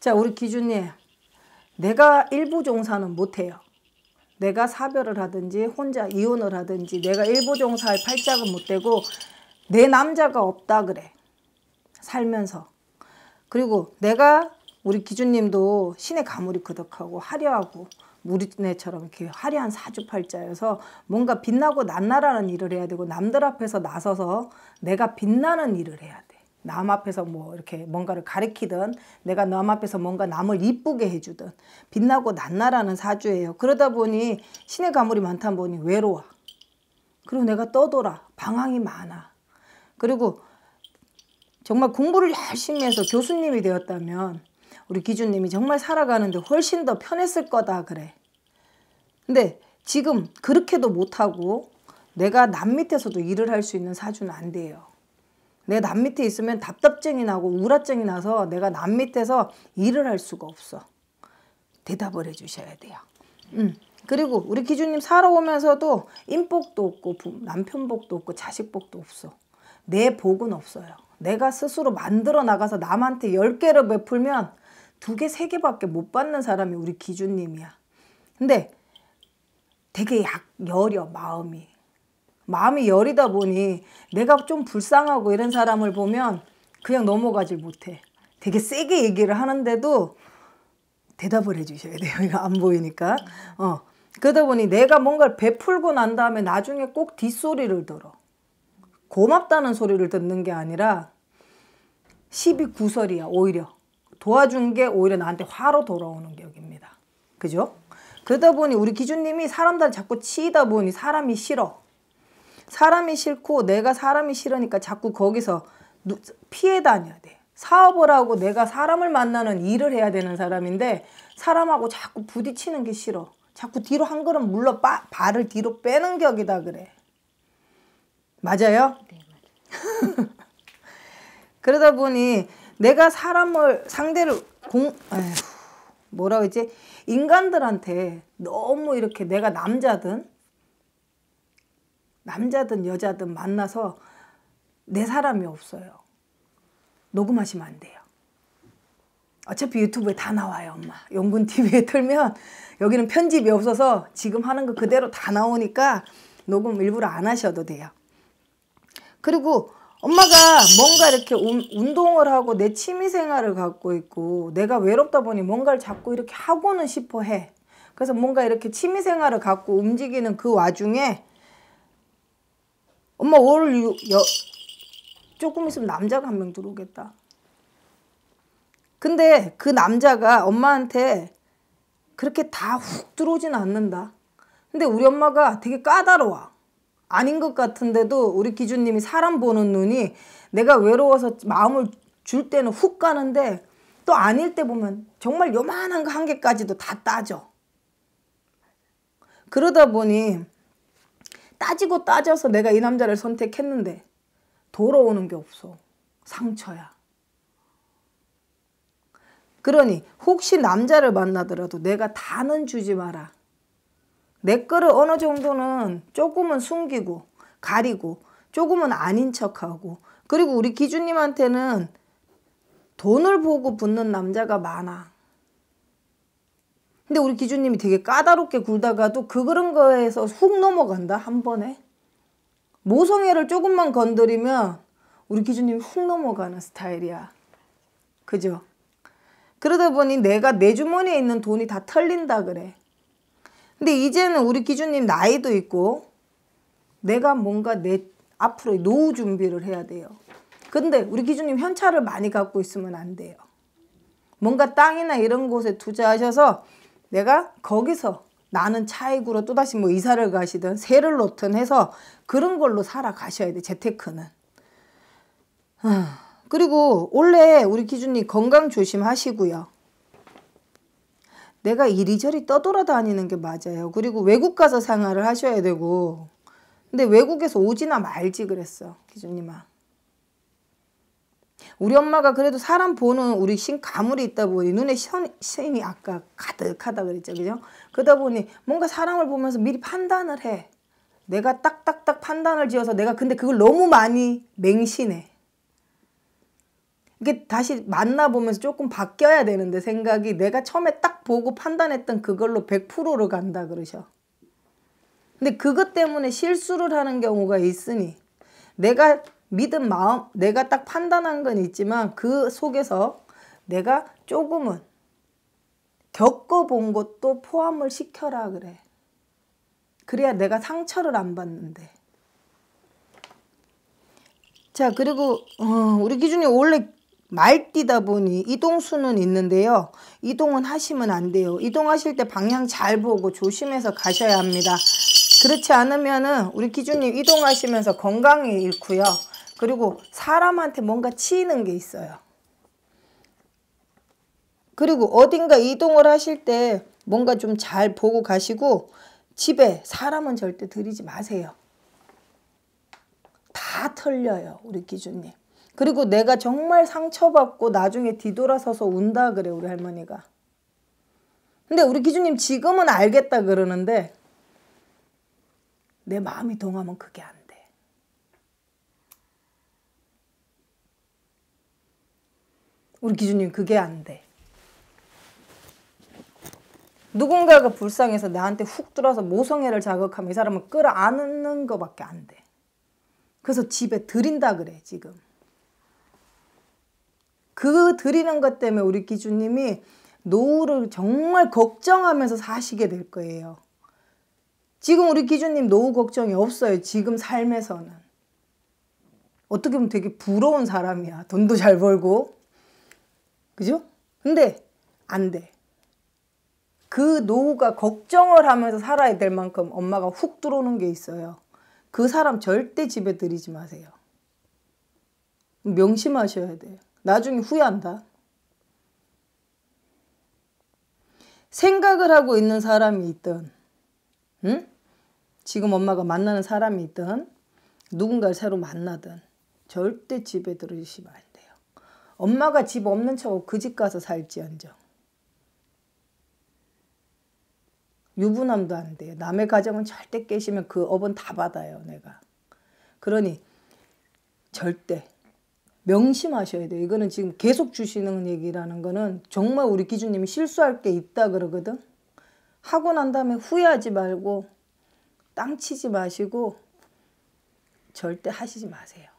자, 우리 기준님 내가 일부 종사는 못해요. 내가 사별을 하든지 혼자 이혼을 하든지 내가 일부 종사의 팔짝은 못되고 내 남자가 없다 그래. 살면서. 그리고 내가 우리 기준님도 신의 가물이 그득하고 화려하고 우리네처럼 이렇게 화려한 사주팔자여서 뭔가 빛나고 낱나라는 일을 해야 되고 남들 앞에서 나서서 내가 빛나는 일을 해야 돼. 남 앞에서 뭐 이렇게 뭔가를 가리키든 내가 남 앞에서 뭔가 남을 이쁘게 해주든 빛나고 낱나라는 사주예요. 그러다 보니 신의 가물이 많다 보니 외로워. 그리고 내가 떠돌아. 방황이 많아. 그리고 정말 공부를 열심히 해서 교수님이 되었다면 우리 기준님이 정말 살아가는데 훨씬 더 편했을 거다 그래. 근데 지금 그렇게도 못하고 내가 남 밑에서도 일을 할 수 있는 사주는 안 돼요. 내가남 밑에 있으면 답답증이 나고 우울증이 나서 내가 남 밑에서 일을 할 수가 없어. 대답을 해주셔야 돼요. 음. 그리고 우리 기준님 살아오면서도 인복도 없고 남편복도 없고 자식복도 없어. 내 복은 없어요. 내가 스스로 만들어 나가서 남한테 10개를 베풀면 2개, 3개밖에 못 받는 사람이 우리 기준님이야. 근데 되게 약, 여려, 마음이. 마음이 여리다 보니 내가 좀 불쌍하고 이런 사람을 보면 그냥 넘어가지 못해. 되게 세게 얘기를 하는데도 대답을 해주셔야 돼요. 이거 안 보이니까. 어. 그러다 보니 내가 뭔가를 베풀고 난 다음에 나중에 꼭 뒷소리를 들어. 고맙다는 소리를 듣는 게 아니라 시비 구설이야 오히려. 도와준 게 오히려 나한테 화로 돌아오는 격입니다. 그죠? 그러다 보니 우리 기준님이 사람들 자꾸 치이다 보니 사람이 싫어. 사람이 싫고 내가 사람이 싫으니까 자꾸 거기서 피해 다녀야 돼. 사업을 하고 내가 사람을 만나는 일을 해야 되는 사람인데 사람하고 자꾸 부딪히는 게 싫어. 자꾸 뒤로 한 걸음 물러 빠, 발을 뒤로 빼는 격이다 그래. 맞아요? 네, 그러다 보니 내가 사람을 상대를 공 에휴, 뭐라 그러지? 인간들한테 너무 이렇게 내가 남자든 남자든 여자든 만나서 내 사람이 없어요. 녹음하시면 안 돼요. 어차피 유튜브에 다 나와요, 엄마. 용군 TV에 틀면 여기는 편집이 없어서 지금 하는 거 그대로 다 나오니까 녹음 일부러 안 하셔도 돼요. 그리고 엄마가 뭔가 이렇게 운동을 하고 내 취미 생활을 갖고 있고 내가 외롭다 보니 뭔가를 자꾸 이렇게 하고는 싶어 해. 그래서 뭔가 이렇게 취미 생활을 갖고 움직이는 그 와중에 엄마 월 6, 여, 조금 있으면 남자가 한 명 들어오겠다. 근데 그 남자가 엄마한테 그렇게 다 훅 들어오진 않는다. 근데 우리 엄마가 되게 까다로워. 아닌 것 같은데도 우리 기준님이 사람 보는 눈이 내가 외로워서 마음을 줄 때는 훅 가는데 또 아닐 때 보면 정말 요만한 거 한 개까지도 다 따져. 그러다 보니 따지고 따져서 내가 이 남자를 선택했는데 돌아오는 게 없어. 상처야. 그러니 혹시 남자를 만나더라도 내가 다는 주지 마라. 내 거를 어느 정도는 조금은 숨기고 가리고 조금은 아닌 척하고 그리고 우리 기준님한테는 돈을 보고 붙는 남자가 많아. 근데 우리 기준님이 되게 까다롭게 굴다가도 그 그런 거에서 훅 넘어간다 한 번에 모성애를 조금만 건드리면 우리 기준님이 훅 넘어가는 스타일이야 그죠? 그러다 보니 내가 내 주머니에 있는 돈이 다 털린다 그래 근데 이제는 우리 기준님 나이도 있고 내가 뭔가 내 앞으로 노후 준비를 해야 돼요 근데 우리 기준님 현찰을 많이 갖고 있으면 안 돼요 뭔가 땅이나 이런 곳에 투자하셔서 내가 거기서 나는 차익으로 또다시 뭐 이사를 가시든 세를 놓든 해서 그런 걸로 살아가셔야 돼 재테크는 그리고 원래 우리 기준이 건강 조심하시고요 내가 이리저리 떠돌아다니는 게 맞아요 그리고 외국 가서 생활을 하셔야 되고 근데 외국에서 오지나 말지 그랬어 기준님아 우리 엄마가 그래도 사람 보는 우리 신 가물이 있다 보니 눈에 신, 신이 아까 가득하다 그랬죠. 그죠? 그러다 보니 뭔가 사람을 보면서 미리 판단을 해. 내가 딱딱딱 판단을 지어서 내가 근데 그걸 너무 많이 맹신해. 이게 다시 만나보면서 조금 바뀌어야 되는데 생각이 내가 처음에 딱 보고 판단했던 그걸로 100%로 간다 그러셔. 근데 그것 때문에 실수를 하는 경우가 있으니 내가 믿은 마음, 내가 딱 판단한 건 있지만 그 속에서 내가 조금은 겪어본 것도 포함을 시켜라 그래. 그래야 내가 상처를 안 받는데. 자 그리고 어, 우리 기준이 원래 말띠다 보니 이동수는 있는데요. 이동은 하시면 안 돼요. 이동하실 때 방향 잘 보고 조심해서 가셔야 합니다. 그렇지 않으면 은 우리 기준님 이동하시면서 건강이 잃고요. 그리고 사람한테 뭔가 치이는 게 있어요. 그리고 어딘가 이동을 하실 때 뭔가 좀 잘 보고 가시고 집에 사람은 절대 들이지 마세요. 다 털려요. 우리 기준님. 그리고 내가 정말 상처받고 나중에 뒤돌아서서 운다 그래 우리 할머니가. 근데 우리 기준님 지금은 알겠다 그러는데 내 마음이 동하면 그게 안 우리 기준님 그게 안 돼. 누군가가 불쌍해서 나한테 훅 들어서 모성애를 자극하면 이 사람은 끌어안는 거밖에 안 돼. 그래서 집에 들인다 그래 지금. 그 드리는 것 때문에 우리 기주님이 노후를 정말 걱정하면서 사시게 될 거예요. 지금 우리 기주님 노후 걱정이 없어요. 지금 삶에서는. 어떻게 보면 되게 부러운 사람이야. 돈도 잘 벌고 그죠? 근데 안 돼. 그 노후가 걱정을 하면서 살아야 될 만큼 엄마가 훅 들어오는 게 있어요. 그 사람 절대 집에 들이지 마세요. 명심하셔야 돼요. 나중에 후회한다. 생각을 하고 있는 사람이 있든, 응? 지금 엄마가 만나는 사람이 있든, 누군가를 새로 만나든, 절대 집에 들이지 마요. 엄마가 집 없는 척그집 가서 살지언정. 유부남도 안 돼요. 남의 가정은 절대 깨시면 그 업은 다 받아요, 내가. 그러니 절대 명심하셔야 돼요. 이거는 지금 계속 주시는 얘기라는 거는 정말 우리 기준님이 실수할 게 있다 그러거든. 하고 난 다음에 후회하지 말고 땅 치지 마시고 절대 하시지 마세요.